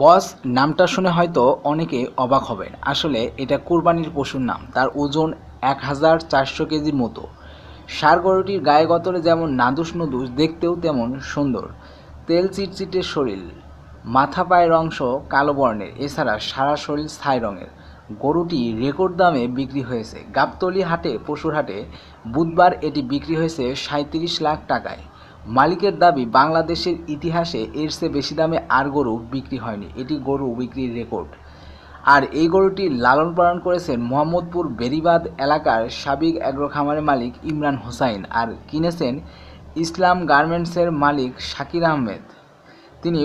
বস নামটা শুনে হয়তো অনেকে অবাক হবেন আসলে এটা কোরবানির পশুর নাম তার ওজন এক হাজার চারশো কেজির মতো সার গরুটির গায়ে গতরে যেমন নাদুস নদুস দেখতেও তেমন সুন্দর তেল চিটচিটের শরীর মাথা পায়ের অংশ কালো বর্ণের এছাড়া সারা শরীর ছাই রঙের গরুটি রেকর্ড দামে বিক্রি হয়েছে গাবতলি হাটে পশুর হাটে বুধবার এটি বিক্রি হয়েছে সাঁত্রিশ লাখ টাকায় মালিকের দাবি বাংলাদেশের ইতিহাসে এর চেয়ে বেশি দামে আর গরু বিক্রি হয়নি এটি গরু বিক্রির রেকর্ড আর এই গরুটি লালন পালন করেছেন মোহাম্মদপুর বেরিবাদ এলাকার সাবিক অ্যাগ্রো খামারের মালিক ইমরান হোসাইন আর কিনেছেন ইসলাম গার্মেন্টসের মালিক শাকির আহমেদ তিনি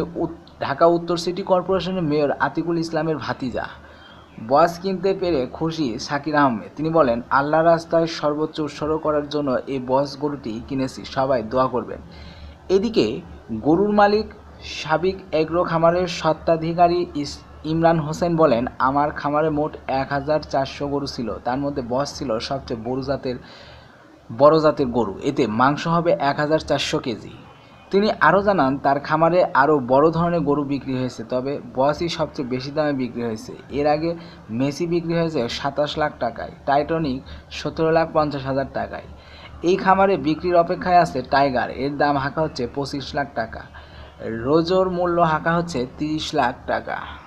ঢাকা উত্তর সিটি কর্পোরেশনের মেয়র আতিকুল ইসলামের ভাতিজা বয়স কিনতে পেরে খুশি শাকির আহমেদ তিনি বলেন আল্লাহ রাস্তায় সর্বোচ্চ উৎসর্গ করার জন্য এই বয়স গরুটি কিনেছি সবাই দোয়া করবেন এদিকে গরুর মালিক সাবিক এগ্রো খামারের স্বত্বাধিকারী ইমরান হোসেন বলেন আমার খামারে মোট এক হাজার চারশো গরু ছিল তার মধ্যে বস ছিল সবচেয়ে বড় জাতের বড় জাতের গরু এতে মাংস হবে এক হাজার চারশো কেজি তিনি আরও জানান তার খামারে আরও বড় ধরনের গরু বিক্রি হয়েছে তবে বয়সই সবচেয়ে বেশি দামে বিক্রি হয়েছে এর আগে মেসি বিক্রি হয়েছে সাতাশ লাখ টাকায় টাইটনিক সতেরো লাখ পঞ্চাশ হাজার টাকায় এই খামারে বিক্রির অপেক্ষায় আছে টাইগার এর দাম হাঁকা হচ্ছে পঁচিশ লাখ টাকা রোজোর মূল্য হাঁকা হচ্ছে তিরিশ লাখ টাকা